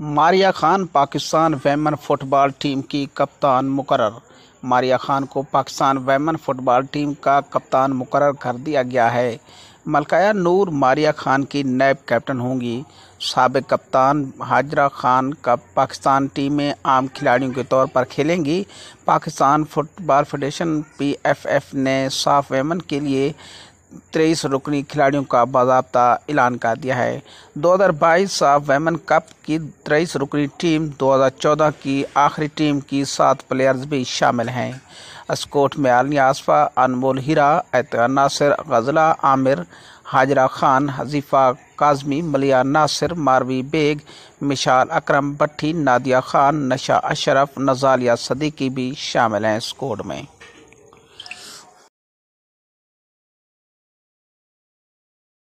Maria Khan Pakistan women football team की कप्तान मुकर मारिया खान को पाकिस्तान वेमन फुटबॉल टीम का कप्तान मुकर कर दिया गया है मलकाया नूर मारिया खान की नैब कैप्टन होंगी सबक कप्तान हाजरा खान का पाकिस्तान टीम में आम खिलाड़ियों के तौर पर खेलेंगी पाकिस्तान फुटबॉल फेडरेशन पीएफएफ ने साफ वेमन के लिए तेईस रुकनी खिलाड़ियों का बाबा ऐलान कर दिया है 2022 साफ वेमन कप की तेईस रुकनी टीम 2014 की आखिरी टीम की सात प्लेयर्स भी शामिल हैं स्कोट में आलिया आसफा अनमोल हीरा एतवान नासिर गजला आमिर हाजरा खान हजीफ़ा काजमी मलिया नासिर मारवी बेग मिशाल अकरम भट्टी नादिया खान नशा अशरफ नजालिया सदीकी भी शामिल हैं स्कोड में